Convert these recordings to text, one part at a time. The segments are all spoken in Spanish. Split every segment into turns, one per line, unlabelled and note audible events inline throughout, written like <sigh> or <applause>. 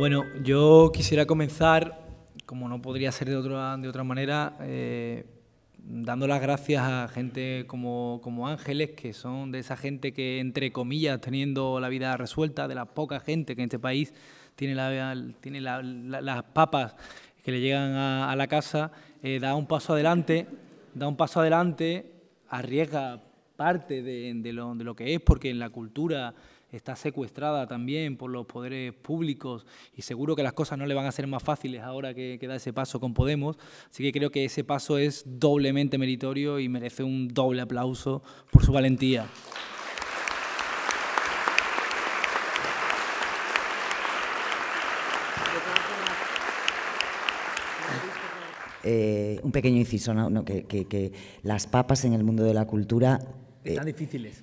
Bueno, yo quisiera comenzar, como no podría ser de otra, de otra manera, eh, dando las gracias a gente como, como, Ángeles, que son de esa gente que, entre comillas, teniendo la vida resuelta, de la poca gente que en este país tiene, la, tiene las papas que le llegan a, la casa, eh, da un paso adelante, da un paso adelante, arriesga parte de, de, lo, de lo que es, porque en la cultura está secuestrada también por los poderes públicos y seguro que las cosas no le van a ser más fáciles ahora que, da ese paso con Podemos. Así que creo que ese paso es doblemente meritorio y merece un doble aplauso por su valentía. Eh, un pequeño inciso, que, las papas en el mundo de la cultura... Están eh, difíciles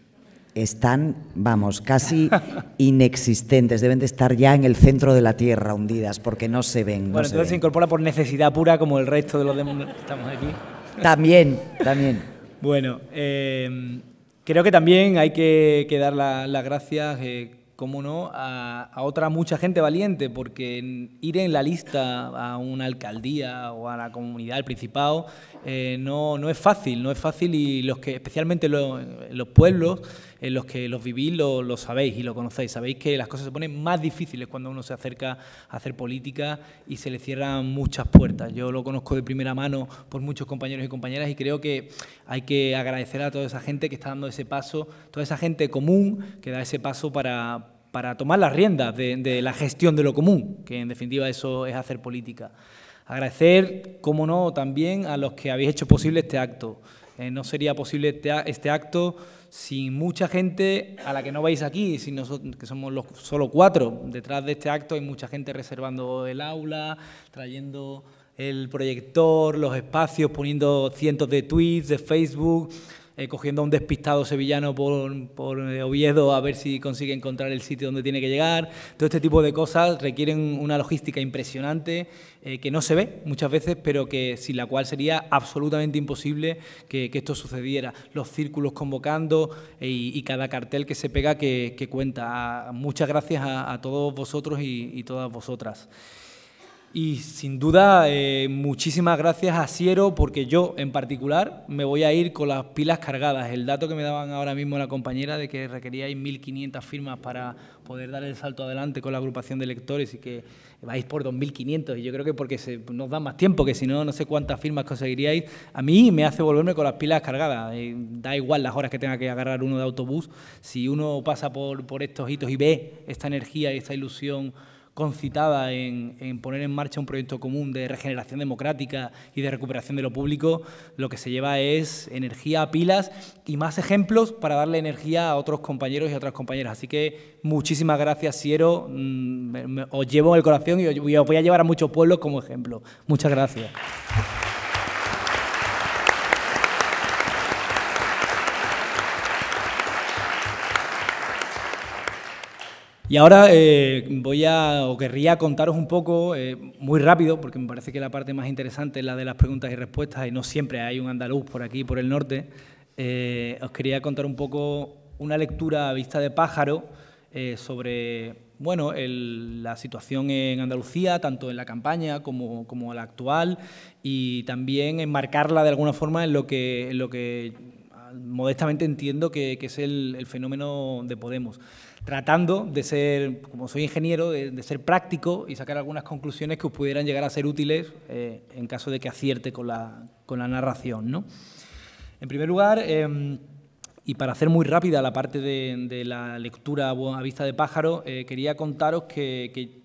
están, vamos, casi <laughs> inexistentes. Deben de estar ya en el centro de la Tierra hundidas porque no se ven. bueno, entonces se incorpora por necesidad pura como el resto de los demonios que estamos aquí. <laughs> También, también. bueno, eh, creo que también hay que, dar las gracias, como eh, cómo no, a, otra mucha gente valiente, porque ir en la lista a una alcaldía o a la comunidad, al Principado, eh, no, no es fácil, no es fácil y los que, especialmente los, los pueblos, en los que los vivís lo, sabéis y lo conocéis, sabéis que las cosas se ponen más difíciles cuando uno se acerca a hacer política y se le cierran muchas puertas. Yo lo conozco de primera mano por muchos compañeros y compañeras y creo que hay que agradecer a toda esa gente que está dando ese paso, toda esa gente común que da ese paso para, tomar las riendas de, la gestión de lo común, que en definitiva eso es hacer política. Agradecer, como no, también a los que habéis hecho posible este acto. Eh, no sería posible este, este acto sin mucha gente a la que no vais aquí, sin nosotros, que somos los solo cuatro. Detrás de este acto hay mucha gente reservando el aula, trayendo el proyector, los espacios, poniendo cientos de tweets, de Facebook. Eh, cogiendo a un despistado sevillano por, eh, Oviedo a ver si consigue encontrar el sitio donde tiene que llegar. Todo este tipo de cosas requieren una logística impresionante eh, que no se ve muchas veces, pero que sin la cual sería absolutamente imposible que, esto sucediera. Los círculos convocando y, cada cartel que se pega que, cuenta. Ah, muchas gracias a, todos vosotros y, y todas vosotras. Y sin duda, eh, muchísimas gracias a Siero, porque yo en particular me voy a ir con las pilas cargadas. El dato que me daban ahora mismo la compañera de que requeríais 1.500 firmas para poder dar el salto adelante con la agrupación de lectores y que vais por 2.500 y yo creo que porque se, nos da más tiempo, que si no, no sé cuántas firmas conseguiríais. A mí me hace volverme con las pilas cargadas. Eh, da igual las horas que tenga que agarrar uno de autobús. Si uno pasa por, por estos hitos y ve esta energía y esta ilusión concitada en, poner en marcha un proyecto común de regeneración democrática y de recuperación de lo público, lo que se lleva es energía a pilas y más ejemplos para darle energía a otros compañeros y a otras compañeras. Así que muchísimas gracias, Siero. Mm, os llevo en el corazón y os voy a llevar a muchos pueblos como ejemplo. Muchas gracias. Y ahora eh, voy a, o querría contaros un poco, eh, muy rápido, porque me parece que la parte más interesante es la de las preguntas y respuestas, y no siempre hay un andaluz por aquí, por el norte. Eh, os quería contar un poco una lectura a vista de pájaro sobre bueno, la situación en Andalucía, tanto en la campaña como, como la actual, y también enmarcarla de alguna forma lo que, en lo que modestamente entiendo que, es el, fenómeno de Podemos, tratando de ser, como soy ingeniero, de, ser práctico y sacar algunas conclusiones que os pudieran llegar a ser útiles eh, en caso de que acierte con la, con la narración. En primer lugar, em, y para hacer muy rápida la parte de, la lectura a vista de pájaro, eh, quería contaros que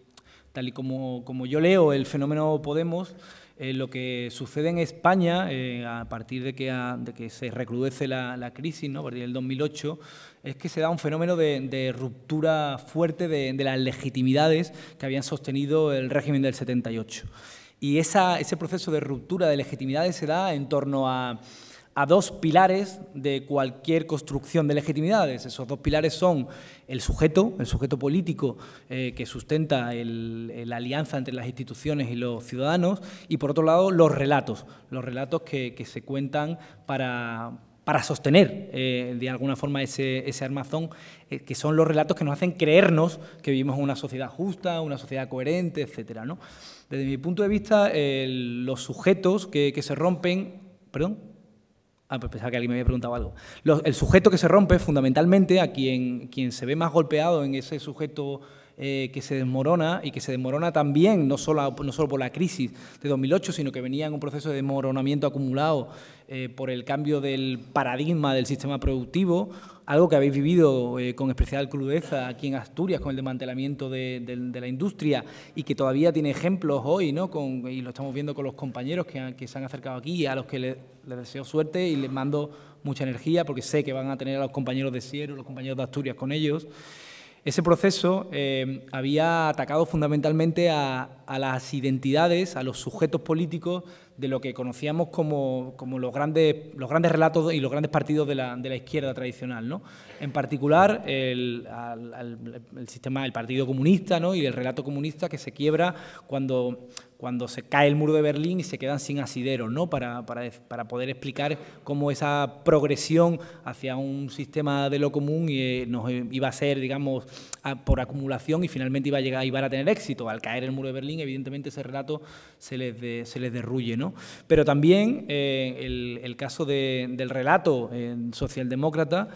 Tal y como, como yo leo el fenómeno Podemos, eh, lo que sucede en España, eh, a partir de que, se recrudece la, crisis, ¿no? a partir del 2008, es que se da un fenómeno de, ruptura fuerte de, las legitimidades que habían sostenido el régimen del 78. Y ese proceso de ruptura de legitimidades se da en torno a a dos pilares de cualquier construcción de legitimidades. Esos dos pilares son el sujeto, el sujeto político eh, que sustenta la alianza entre las instituciones y los ciudadanos, y por otro lado los relatos, los relatos que, se cuentan para, para sostener eh, de alguna forma ese, armazón, eh, que son los relatos que nos hacen creernos que vivimos en una sociedad justa, una sociedad coherente, etc. ¿no? Desde mi punto de vista, los sujetos que, que se rompen... Perdón. Ah, pues pensaba que alguien me había preguntado algo. el sujeto que se rompe, fundamentalmente, a quien, quien se ve más golpeado en ese sujeto eh, que se desmorona y que se desmorona también, no solo, no por la crisis de 2008, sino que venía en un proceso de desmoronamiento acumulado eh, por el cambio del paradigma del sistema productivo algo que habéis vivido eh, con especial crudeza aquí en Asturias, con el desmantelamiento de, la industria y que todavía tiene ejemplos hoy, ¿no? Con, y lo estamos viendo con los compañeros que, se han acercado aquí, a los que les, les deseo suerte y les mando mucha energía porque sé que van a tener a los compañeros de Sierra, los compañeros de Asturias con ellos. Ese proceso eh, había atacado fundamentalmente a, las identidades, a los sujetos políticos de lo que conocíamos como, los, grandes, los grandes relatos y los grandes partidos de la, izquierda tradicional. En particular, el, sistema, del Partido Comunista ¿no? y el relato comunista que se quiebra cuando cuando se cae el muro de Berlín y se quedan sin asidero, ¿no? Para, para, poder explicar cómo esa progresión hacia un sistema de lo común eh, nos iba a ser, digamos, por acumulación y finalmente iba a llegar iba a tener éxito. Al caer el muro de Berlín, evidentemente ese relato se les, se les derruye, ¿no? Pero también eh, el, caso del relato eh, socialdemócrata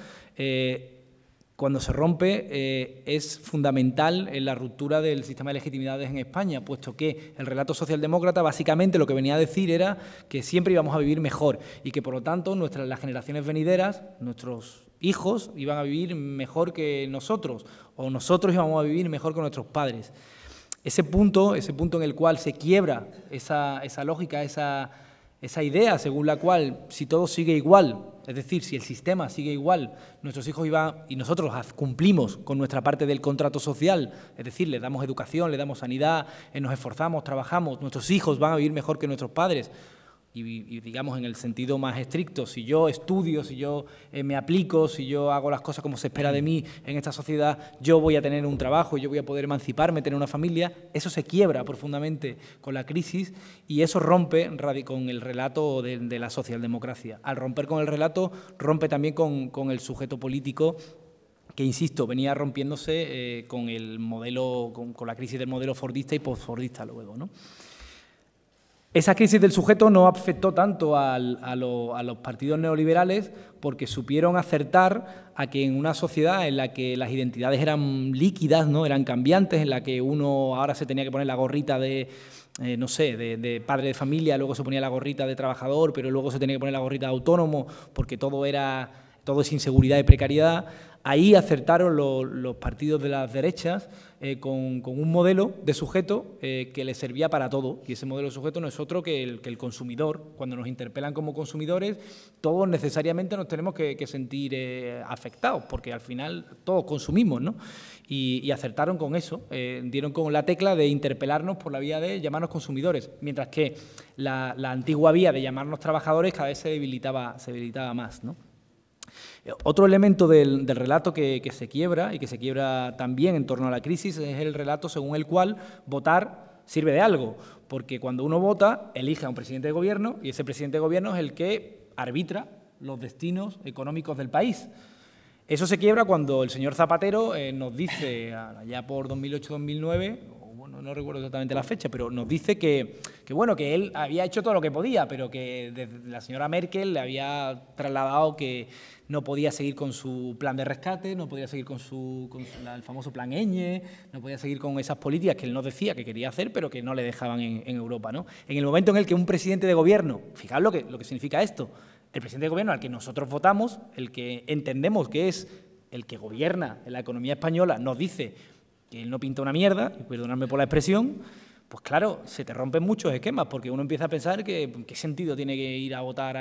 cuando se rompe eh, es fundamental en la ruptura del sistema de legitimidades en España, puesto que el relato socialdemócrata básicamente lo que venía a decir era que siempre íbamos a vivir mejor y que por lo tanto nuestras, las generaciones venideras, nuestros hijos, iban a vivir mejor que nosotros o nosotros íbamos a vivir mejor que nuestros padres. Ese punto, ese punto en el cual se quiebra esa, esa lógica, esa esa idea según la cual si todo sigue igual, es decir, si el sistema sigue igual, nuestros hijos iban y nosotros cumplimos con nuestra parte del contrato social, es decir, les damos educación, les damos sanidad, eh, nos esforzamos, trabajamos, nuestros hijos van a vivir mejor que nuestros padres, y, digamos en el sentido más estricto, si yo estudio, si yo eh, me aplico, si yo hago las cosas como se espera de mí en esta sociedad, yo voy a tener un trabajo, yo voy a poder emanciparme, tener una familia, eso se quiebra profundamente con la crisis y eso rompe con el relato de, la socialdemocracia. Al romper con el relato, rompe también con, el sujeto político que, insisto, venía rompiéndose eh, con, el modelo, con, con, la crisis del modelo fordista y postfordista luego. ¿no? Esa crisis del sujeto no afectó tanto a, los partidos neoliberales porque supieron acertar a que en una sociedad en la que las identidades eran líquidas, ¿no? eran cambiantes, en la que uno ahora se tenía que poner la gorrita de, eh, no sé, de, padre de familia, luego se ponía la gorrita de trabajador, pero luego se tenía que poner la gorrita de autónomo porque todo era todo es inseguridad y precariedad. Ahí acertaron los partidos de las derechas eh, con, un modelo de sujeto eh, que les servía para todo. Y ese modelo de sujeto no es otro que el, consumidor. Cuando nos interpelan como consumidores, todos necesariamente nos tenemos que, sentir eh, afectados, porque al final todos consumimos, ¿no? Y, acertaron con eso. dieron con la tecla de interpelarnos por la vía de llamarnos consumidores, mientras que la, antigua vía de llamarnos trabajadores cada vez se debilitaba, se debilitaba más, ¿no? Otro elemento del, relato que, se quiebra y que se quiebra también en torno a la crisis es el relato según el cual votar sirve de algo, porque cuando uno vota, elige a un presidente de gobierno y ese presidente de gobierno es el que arbitra los destinos económicos del país. Eso se quiebra cuando el señor Zapatero eh, nos dice, ah, allá por 2008-2009, no, recuerdo exactamente la fecha, pero nos dice que, bueno, que él había hecho todo lo que podía, pero que la señora Merkel le había trasladado que no podía seguir con su plan de rescate, no podía seguir con, su, el famoso plan Eñe, no podía seguir con esas políticas que él nos decía que quería hacer, pero que no le dejaban en, Europa. ¿no? En el momento en el que un presidente de gobierno, fijad lo que, lo que significa esto, el presidente de gobierno al que nosotros votamos, el que entendemos que es el que gobierna en la economía española, nos dice que él no pinta una mierda, y perdonadme por la expresión, pues claro, se te rompen muchos esquemas, porque uno empieza a pensar que qué sentido tiene que ir a votar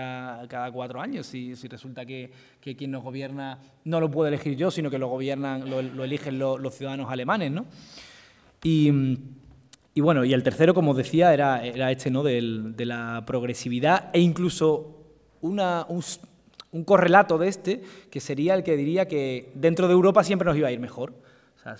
cada cuatro años si, resulta que, quien nos gobierna no lo puedo elegir yo, sino que lo gobiernan, lo, eligen los, ciudadanos alemanes, ¿no? Y, bueno, y el tercero, como decía, era, este, ¿no? de la progresividad e incluso un, un correlato de este, que sería el que diría que dentro de Europa siempre nos iba a ir mejor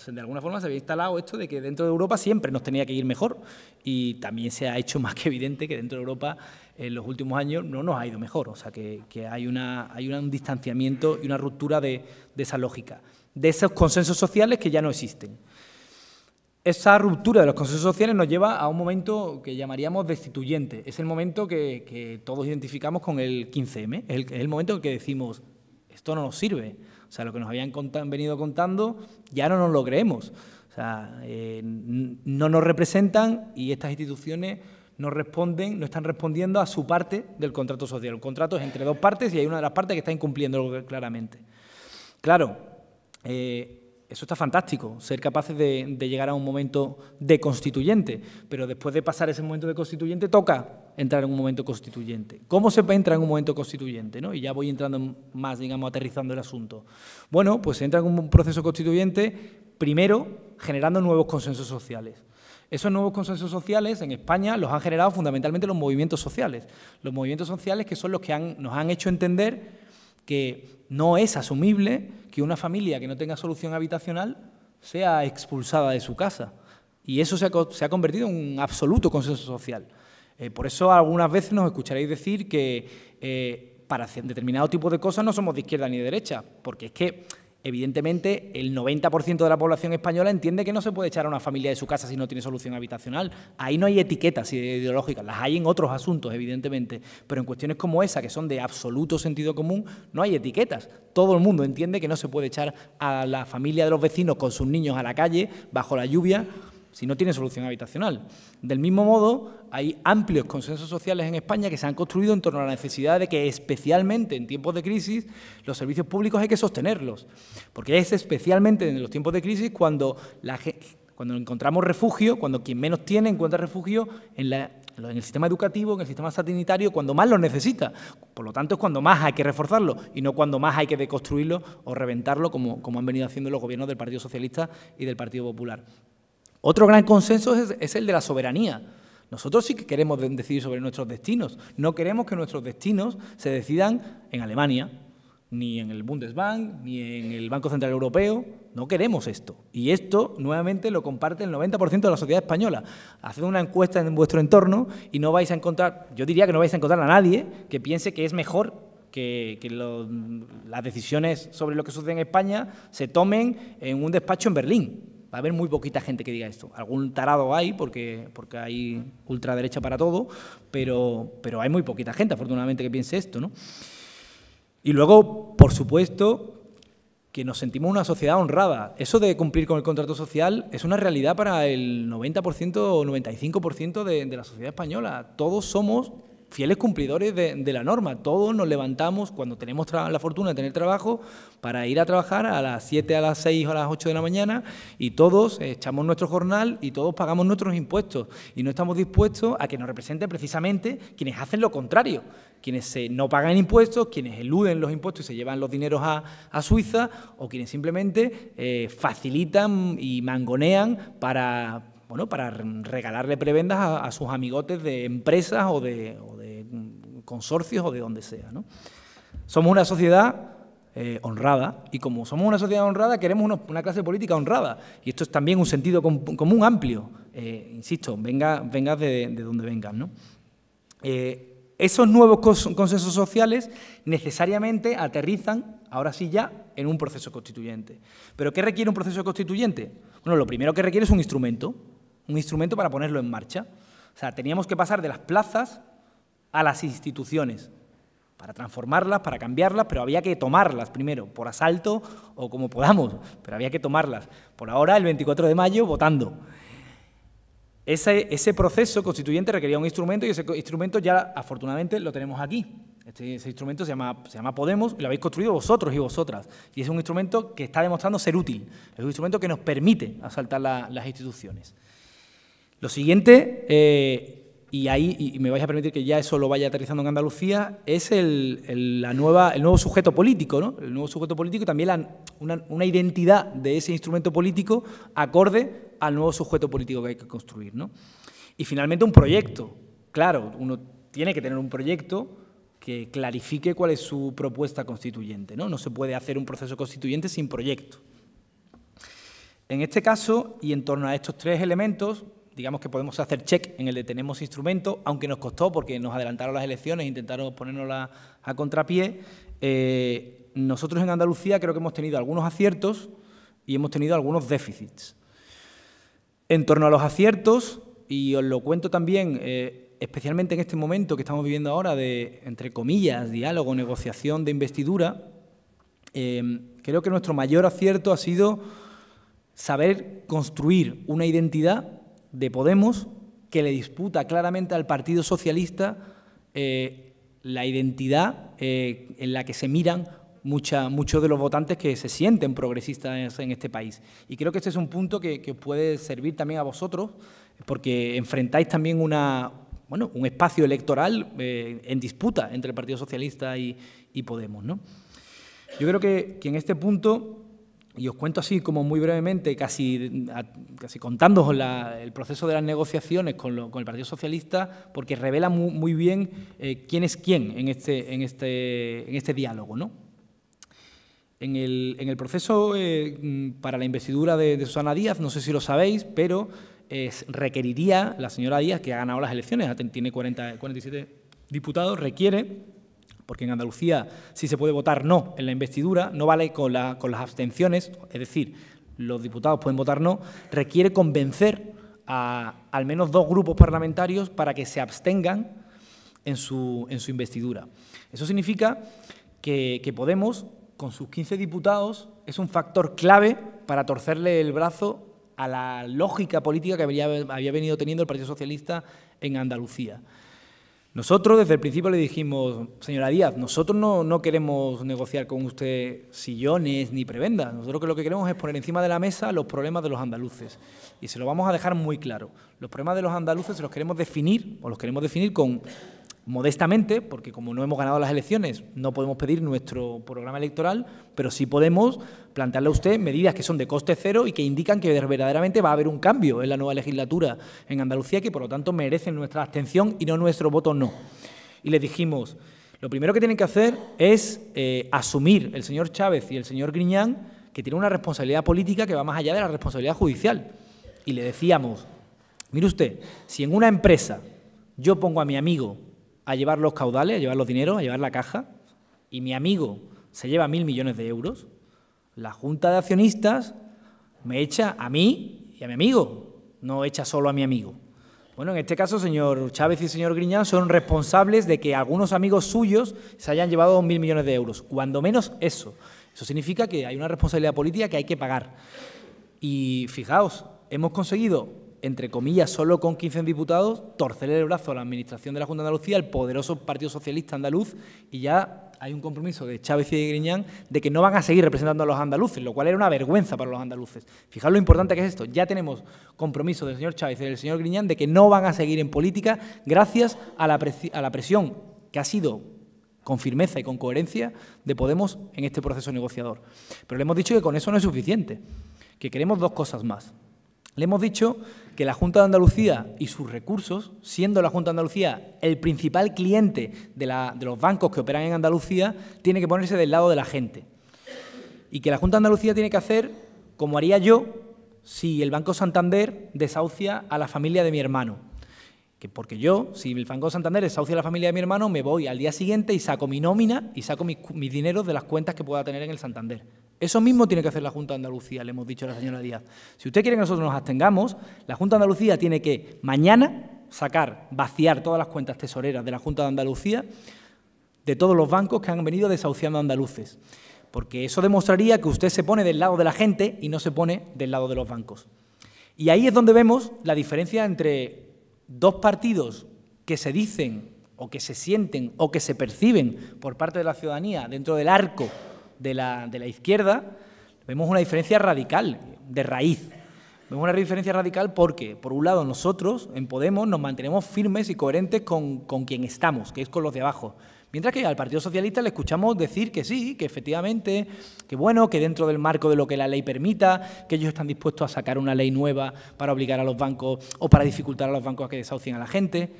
de alguna forma se había instalado esto de que dentro de Europa siempre nos tenía que ir mejor y también se ha hecho <laughs> más que evidente que dentro de Europa en los últimos años no nos ha ido mejor, o sea que, hay, un distanciamiento y una ruptura de, esa lógica, de esos consensos sociales que ya no existen. Esa ruptura de los consensos sociales nos lleva a un momento que llamaríamos destituyente. Es el momento que, todos identificamos con el 15M, el, es el momento en que decimos, esto no nos sirve o sea, lo que nos habían venido contando ya no nos lo creemos. O sea, eh, no nos representan y estas instituciones no responden, no están respondiendo a su parte del contrato social. El contrato es entre dos partes y hay una de las partes que está incumpliendo claramente. Claro, eh, eso está fantástico, ser capaces de, llegar a un momento de constituyente, pero después de pasar ese momento de constituyente toca entrar en un momento constituyente. ¿Cómo se entra en un momento constituyente? Y ya voy entrando más, digamos, aterrizando el asunto. Bueno, pues se entra en un proceso constituyente primero generando nuevos consensos sociales. Esos nuevos consensos sociales en España los han generado fundamentalmente los movimientos sociales. Los movimientos sociales que son los que nos han hecho entender que no es asumible que una familia que no tenga solución habitacional sea expulsada de su casa. Y eso se ha, convertido en un absoluto consenso social. Eh, por eso algunas veces nos escucharéis decir que eh, para determinado tipo de cosas no somos de izquierda ni de derecha, porque es que Evidentemente, el 90% de la población española entiende que no se puede echar a una familia de su casa si no tiene solución habitacional. Ahí no hay etiquetas ideológicas, las hay en otros asuntos, evidentemente, pero en cuestiones como esa, que son de absoluto sentido común, no hay etiquetas. Todo el mundo entiende que no se puede echar a la familia de los vecinos con sus niños a la calle bajo la lluvia si no tiene solución habitacional. Del mismo modo, hay amplios consensos sociales en España que se han construido en torno a la necesidad de que, especialmente en tiempos de crisis, los servicios públicos hay que sostenerlos, porque es especialmente en los tiempos de crisis cuando cuando encontramos refugio, cuando quien menos tiene encuentra refugio en, el sistema educativo, en el sistema sanitario, cuando más lo necesita. Por lo tanto, es cuando más hay que reforzarlo y no cuando más hay que deconstruirlo o reventarlo, como han venido haciendo los gobiernos del Partido Socialista y del Partido Popular. Otro gran consenso es, el de la soberanía. Nosotros sí que queremos decidir sobre nuestros destinos. No queremos que nuestros destinos se decidan en Alemania, ni en el Bundesbank, ni en el Banco Central Europeo. No queremos esto. Y esto, nuevamente, lo comparte el 90% de la sociedad española. Haced una encuesta en vuestro entorno y no vais a encontrar, yo diría que no vais a encontrar a nadie que piense que es mejor que, las decisiones sobre lo que sucede en España se tomen en un despacho en Berlín Va a haber muy poquita gente que diga esto. Algún tarado hay, porque, porque hay ultraderecha para todo, pero, pero hay muy poquita gente, afortunadamente, que piense esto. Y luego, por supuesto, que nos sentimos una sociedad honrada. Eso de cumplir con el contrato social es una realidad para el 90% o 95% de, la sociedad española. Todos somos fieles cumplidores de, la norma. Todos nos levantamos cuando tenemos la fortuna de tener trabajo para ir a trabajar a las 7, a las 6 o a las 8 de la mañana y todos echamos nuestro jornal y todos pagamos nuestros impuestos y no estamos dispuestos a que nos represente precisamente quienes hacen lo contrario, quienes no pagan impuestos, quienes eluden los impuestos y se llevan los dineros a, Suiza o quienes simplemente eh, facilitan y mangonean para bueno, para regalarle prebendas a, sus amigotes de empresas o de, consorcios o de donde sea. Somos una sociedad eh, honrada y como somos una sociedad honrada queremos una clase política honrada y esto es también un sentido común amplio, eh, insisto, vengas venga de, de, donde vengas. Eh, esos nuevos consensos sociales necesariamente aterrizan, ahora sí ya, en un proceso constituyente. ¿Pero qué requiere un proceso constituyente? Bueno, lo primero que requiere es un instrumento, un instrumento para ponerlo en marcha. O sea, teníamos que pasar de las plazas a las instituciones para transformarlas, para cambiarlas, pero había que tomarlas primero, por asalto o como podamos, pero había que tomarlas. Por ahora, el 24 de mayo, votando. Ese, proceso constituyente requería un instrumento y ese instrumento ya afortunadamente lo tenemos aquí. Este, ese instrumento se llama, Podemos y lo habéis construido vosotros y vosotras. Y es un instrumento que está demostrando ser útil, es un instrumento que nos permite asaltar las instituciones. Lo siguiente, eh, y ahí me vais a permitir que ya eso lo vaya aterrizando en Andalucía, es el, la nueva, el nuevo sujeto político, ¿no? El nuevo sujeto político y también una, identidad de ese instrumento político acorde al nuevo sujeto político que hay que construir, Y finalmente un proyecto. Claro, uno tiene que tener un proyecto que clarifique cuál es su propuesta constituyente, ¿no? No se puede hacer un proceso constituyente sin proyecto. En este caso, y en torno a estos tres elementos, digamos que podemos hacer check en el de tenemos instrumento, aunque nos costó porque nos adelantaron las elecciones, e intentaron ponernos a contrapié. Eh, nosotros en Andalucía creo que hemos tenido algunos aciertos y hemos tenido algunos déficits. En torno a los aciertos, y os lo cuento también, eh, especialmente en este momento que estamos viviendo ahora de, entre comillas, diálogo, negociación de investidura, eh, creo que nuestro mayor acierto ha sido saber construir una identidad de Podemos que le disputa claramente al Partido Socialista eh, la identidad eh, en la que se miran muchos de los votantes que se sienten progresistas en este país. Y creo que este es un punto que, puede servir también a vosotros, porque enfrentáis también una, bueno, un espacio electoral eh, en disputa entre el Partido Socialista y, Podemos. Yo creo que en este punto y os cuento así como muy brevemente, casi, casi contándoos el proceso de las negociaciones con, el Partido Socialista, porque revela muy, bien eh, quién es quién en este, en este, en este diálogo. En, el, proceso eh, mm, para la investidura de, Susana Díaz, no sé si lo sabéis, pero eh, requeriría la señora Díaz, que ha ganado las elecciones, tiene 40, 47 diputados, requiere porque en Andalucía si se puede votar no en la investidura, no vale con, las abstenciones, es decir, los diputados pueden votar no, requiere convencer a al menos dos grupos parlamentarios para que se abstengan en su, investidura. Eso significa que, Podemos, con sus 15 diputados, es un factor clave para torcerle el brazo a la lógica política que había, había venido teniendo el Partido Socialista en Andalucía. Nosotros desde el principio le dijimos, señora Díaz, nosotros no, queremos negociar con usted sillones ni prebendas. Nosotros lo que queremos es poner encima de la mesa los problemas de los andaluces. Y se lo vamos a dejar muy claro. Los problemas de los andaluces se los queremos definir, o los queremos definir con modestamente, porque como no hemos ganado las elecciones, no podemos pedir nuestro programa electoral, pero sí podemos plantearle a usted medidas que son de coste cero y que indican que verdaderamente va a haber un cambio en la nueva legislatura en Andalucía, que por lo tanto merecen nuestra abstención y no nuestro voto no. Y le dijimos, lo primero que tienen que hacer es eh, asumir el señor Chávez y el señor Griñán que tienen una responsabilidad política que va más allá de la responsabilidad judicial. Y le decíamos, mire usted, si en una empresa yo pongo a mi amigo a llevar los caudales, a llevar los dineros, a llevar la caja, y mi amigo se lleva mil millones de euros, la junta de accionistas me echa a mí y a mi amigo, no echa solo a mi amigo. Bueno, en este caso, señor Chávez y señor Griñán son responsables de que algunos amigos suyos se hayan llevado mil millones de euros, cuando menos eso. Eso significa que hay una responsabilidad política que hay que pagar. Y fijaos, hemos conseguido entre comillas, solo con 15 diputados, torcerle el brazo a la administración de la Junta de Andalucía, el poderoso Partido Socialista Andaluz, y ya hay un compromiso de Chávez y de Griñán de que no van a seguir representando a los andaluces, lo cual era una vergüenza para los andaluces. Fijaros lo importante que es esto. Ya tenemos compromiso del señor Chávez y del señor Griñán de que no van a seguir en política gracias a la presión que ha sido con firmeza y con coherencia de Podemos en este proceso negociador. Pero le hemos dicho que con eso no es suficiente, que queremos dos cosas más. Le hemos dicho que la Junta de Andalucía y sus recursos, siendo la Junta de Andalucía el principal cliente de, los bancos que operan en Andalucía, tiene que ponerse del lado de la gente. Y que la Junta de Andalucía tiene que hacer, como haría yo, si el Banco Santander desahucia a la familia de mi hermano. Que porque yo, si el Banco Santander desahucia a la familia de mi hermano, me voy al día siguiente y saco mi nómina y saco mis, mis dineros de las cuentas que pueda tener en el Santander. Eso mismo tiene que hacer la Junta de Andalucía, le hemos dicho a la señora Díaz. Si usted quiere que nosotros nos abstengamos, la Junta de Andalucía tiene que mañana sacar, vaciar todas las cuentas tesoreras de la Junta de Andalucía de todos los bancos que han venido desahuciando andaluces. Porque eso demostraría que usted se pone del lado de la gente y no se pone del lado de los bancos. Y ahí es donde vemos la diferencia entre dos partidos que se dicen o que se sienten o que se perciben por parte de la ciudadanía dentro del arco de la, izquierda, vemos una diferencia radical, de raíz. Vemos una diferencia radical porque, por un lado, nosotros en Podemos nos mantenemos firmes y coherentes con, con, quien estamos, que es con los de abajo. Mientras que al Partido Socialista le escuchamos decir que sí, que efectivamente, que bueno, que dentro del marco de lo que la ley permita, que ellos están dispuestos a sacar una ley nueva para obligar a los bancos o para dificultar a los bancos a que desahucien a la gente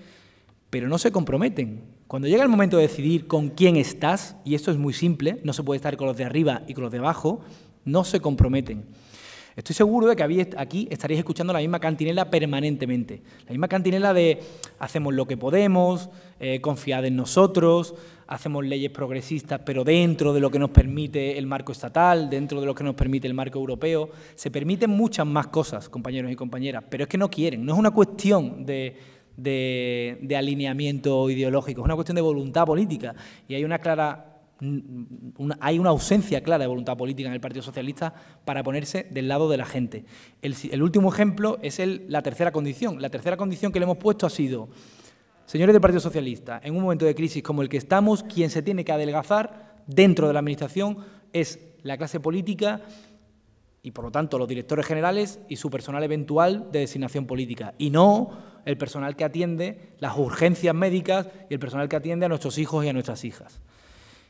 pero no se comprometen. Cuando llega el momento de decidir con quién estás, y esto es muy simple, no se puede estar con los de arriba y con los de abajo, no se comprometen. Estoy seguro de que aquí estaréis escuchando la misma cantinela permanentemente. La misma cantinela de hacemos lo que podemos, eh, confiad en nosotros, hacemos leyes progresistas, pero dentro de lo que nos permite el marco estatal, dentro de lo que nos permite el marco europeo. Se permiten muchas más cosas, compañeros y compañeras, pero es que no quieren. No es una cuestión de, de, alineamiento ideológico, es una cuestión de voluntad política y hay una clara hay una ausencia clara de voluntad política en el Partido Socialista para ponerse del lado de la gente. El, último ejemplo es el, la tercera condición. La tercera condición que le hemos puesto ha sido, señores del Partido Socialista, en un momento de crisis como el que estamos, quien se tiene que adelgazar dentro de la Administración es la clase política y, por lo tanto, los directores generales y su personal eventual de designación política, y no el personal que atiende las urgencias médicas y el personal que atiende a nuestros hijos y a nuestras hijas.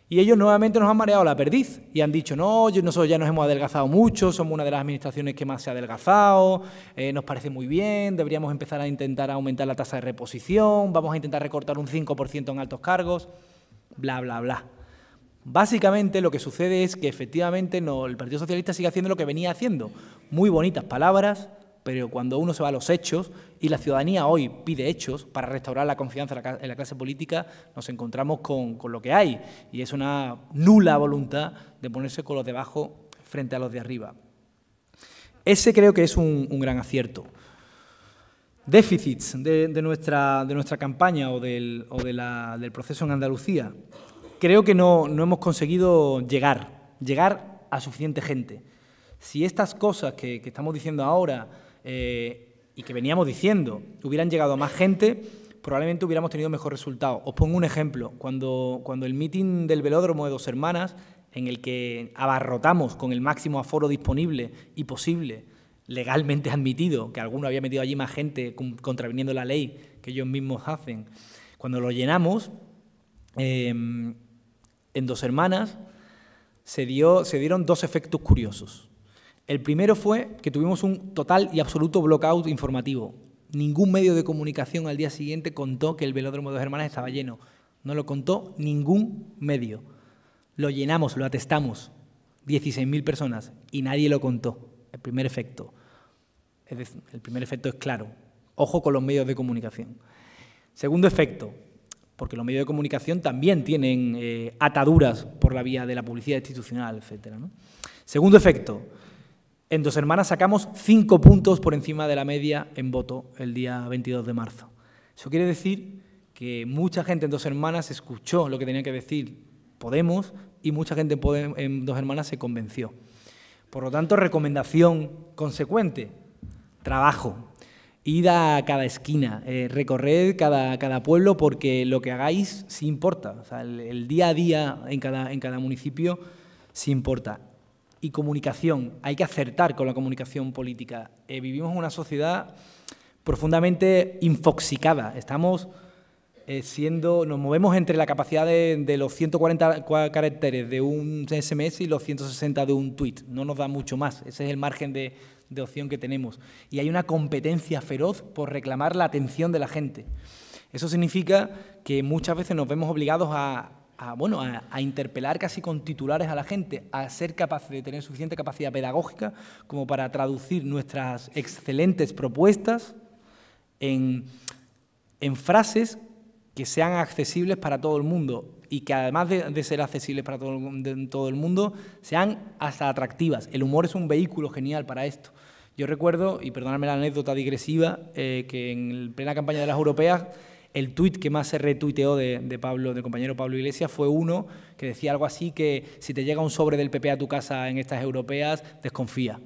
Y ellos nuevamente nos han mareado la perdiz y han dicho, no, nosotros ya nos hemos adelgazado mucho, somos una de las administraciones que más se ha adelgazado, eh, nos parece muy bien, deberíamos empezar a intentar aumentar la tasa de reposición, vamos a intentar recortar un 5% en altos cargos, bla, bla, bla. Básicamente lo que sucede es que efectivamente no, el Partido Socialista sigue haciendo lo que venía haciendo. Muy bonitas palabras, pero cuando uno se va a los hechos y la ciudadanía hoy pide hechos para restaurar la confianza en la clase política, nos encontramos con, lo que hay y es una nula voluntad de ponerse con los de abajo frente a los de arriba. Ese creo que es un, gran acierto. Déficits de, de, nuestra, campaña o, del, proceso en Andalucía. Creo que no, hemos conseguido llegar, llegar a suficiente gente. Si estas cosas que estamos diciendo ahora eh, y que veníamos diciendo, hubieran llegado más gente, probablemente hubiéramos tenido mejor resultado. Os pongo un ejemplo, cuando, el mitin del velódromo de Dos Hermanas, en el que abarrotamos con el máximo aforo disponible y posible, legalmente <laughs> admitido, que alguno había metido allí más gente contraviniendo la ley que ellos mismos hacen, cuando lo llenamos, em, en Dos Hermanas, se, se dieron dos efectos curiosos. El primero fue que tuvimos un total y absoluto blockout informativo. Ningún medio de comunicación al día siguiente contó que el velódromo de dos hermanas estaba lleno. No lo contó ningún medio. Lo llenamos, lo atestamos. 16.000 personas y nadie lo contó. El primer efecto. el primer efecto es claro. Ojo con los medios de comunicación. Segundo efecto, porque los medios de comunicación también tienen eh, ataduras por la vía de la publicidad institucional, etc. Segundo efecto, en Dos Hermanas sacamos cinco puntos por encima de la media en voto el día 22 de marzo. Eso quiere decir que mucha gente en Dos Hermanas escuchó lo que tenía que decir Podemos y mucha gente en Dos Hermanas se convenció. Por lo tanto, recomendación consecuente, trabajo. Id a cada esquina, eh, recorred cada, pueblo porque lo que hagáis sí importa. el, día a día en cada, en cada municipio sí importa y comunicación. Hay que acertar con la comunicación política. Eh, vivimos en una sociedad profundamente infoxicada. Estamos eh, siendo, nos movemos entre la capacidad de, los 140 caracteres de un SMS y los 160 de un tweet. No nos da mucho más. Ese es el margen de, de opción que tenemos. Y hay una competencia feroz por reclamar la atención de la gente. Eso significa que muchas veces nos vemos obligados a a, bueno, a, interpelar casi con titulares a la gente, a ser capaces de tener suficiente capacidad pedagógica como para traducir nuestras excelentes propuestas en, frases que sean accesibles para todo el mundo y que además de, ser accesibles para todo, el mundo, sean hasta atractivas. El humor es un vehículo genial para esto. Yo recuerdo, y perdonadme la anécdota digresiva, eh, que en plena campaña de las europeas el tuit que más se retuiteó de, Pablo, compañero Pablo Iglesias, fue uno que decía algo así que si te llega un sobre del PP a tu casa en estas europeas, desconfía.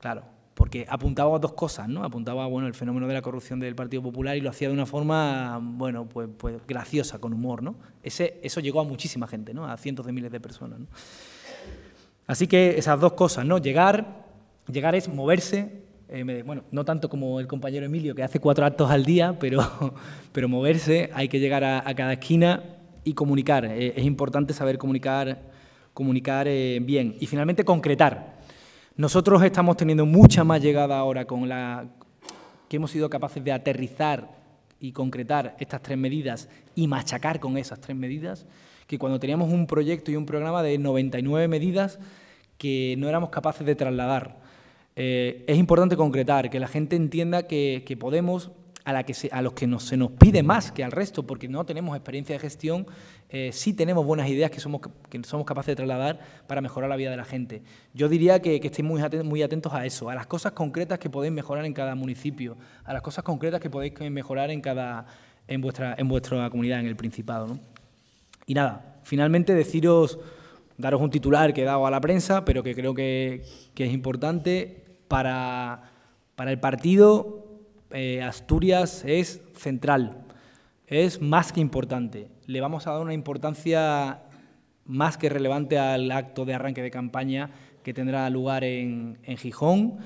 Claro, porque apuntaba a dos cosas, ¿no? Apuntaba, bueno, el fenómeno de la corrupción del Partido Popular y lo hacía de una forma, bueno, pues, pues graciosa, con humor, ¿no? Ese, eso llegó a muchísima gente, ¿no? A cientos de miles de personas, Así que esas dos cosas, ¿no? Llegar, llegar es moverse, eh, bueno, no tanto como el compañero Emilio, que hace cuatro actos al día, pero, <laughs> pero moverse, hay que llegar a, cada esquina y comunicar. Eh, es importante saber comunicar, comunicar eh, bien. Y finalmente, concretar. Nosotros estamos teniendo mucha más llegada ahora con la que hemos sido capaces de aterrizar y concretar estas tres medidas y machacar con esas tres medidas, que cuando teníamos un proyecto y un programa de 99 medidas que no éramos capaces de trasladar eh, es importante concretar, que la gente entienda que, Podemos, a, la que a los que se nos pide más que al resto, porque no tenemos experiencia de gestión, eh, sí tenemos buenas ideas que somos, que somos capaces de trasladar para mejorar la vida de la gente. Yo diría que, estéis muy atentos, a eso, a las cosas concretas que podéis mejorar en cada municipio, a las cosas concretas que podéis mejorar en, cada, en, vuestra, en vuestra comunidad, en el Principado. Y nada, finalmente deciros daros un titular que he dado a la prensa, pero que creo que es importante para, para el partido eh, Asturias es central, es más que importante. Le vamos a dar una importancia más que relevante al acto de arranque de campaña que tendrá lugar en, en Gijón.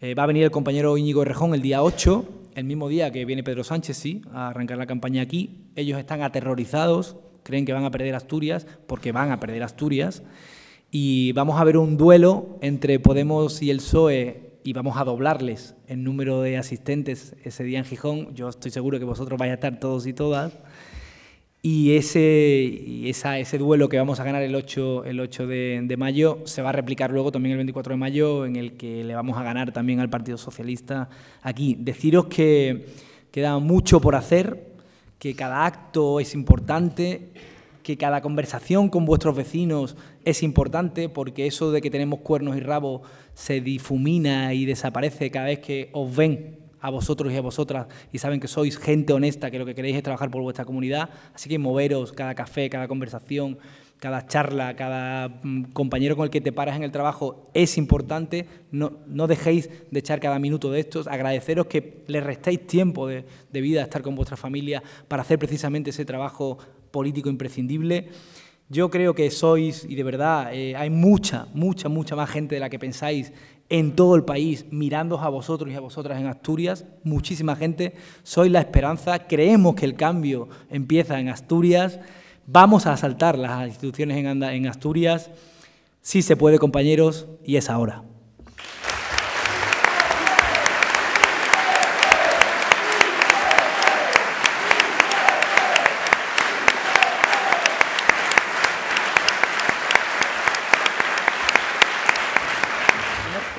Eh, va a venir el compañero Íñigo Rejón el día 8, el mismo día que viene Pedro Sánchez, sí, a arrancar la campaña aquí. Ellos están aterrorizados, creen que van a perder Asturias, porque van a perder Asturias y vamos a ver un duelo entre Podemos y el PSOE y vamos a doblarles el número de asistentes ese día en Gijón. Yo estoy seguro que vosotros vais a estar todos y todas. Y ese, ese duelo que vamos a ganar el 8, el 8 de, de, mayo se va a replicar luego también el 24 de mayo, en el que le vamos a ganar también al Partido Socialista aquí. Deciros que queda mucho por hacer, que cada acto es importante que cada conversación con vuestros vecinos es importante, porque eso de que tenemos cuernos y rabos se difumina y desaparece cada vez que os ven a vosotros y a vosotras y saben que sois gente honesta, que lo que queréis es trabajar por vuestra comunidad. Así que moveros cada café, cada conversación, cada charla, cada mm, compañero con el que te paras en el trabajo es importante. No, dejéis de echar cada minuto de estos. Agradeceros que le restéis tiempo de, de vida a estar con vuestra familia para hacer precisamente ese trabajo político imprescindible. Yo creo que sois, y de verdad, eh, hay mucha, mucha, mucha más gente de la que pensáis en todo el país, mirándoos a vosotros y a vosotras en Asturias, muchísima gente, sois la esperanza, creemos que el cambio empieza en Asturias, vamos a asaltar las instituciones en, en Asturias, sí se puede compañeros, y es ahora.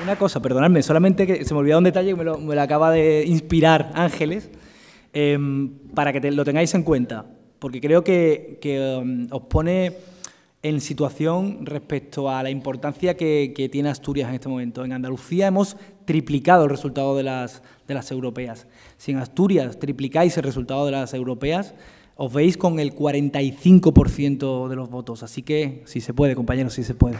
una cosa, perdonadme, solamente que se me olvidó un detalle que me lo, acaba de inspirar Ángeles, em, para que lo tengáis en cuenta, porque creo que, em, os pone en situación respecto a la importancia que, tiene Asturias en este momento. En Andalucía hemos triplicado el resultado de las, de las europeas. Si en Asturias triplicáis el resultado de las europeas, os veis con el 45% de los votos. Así que, si se puede, compañeros, si se puede.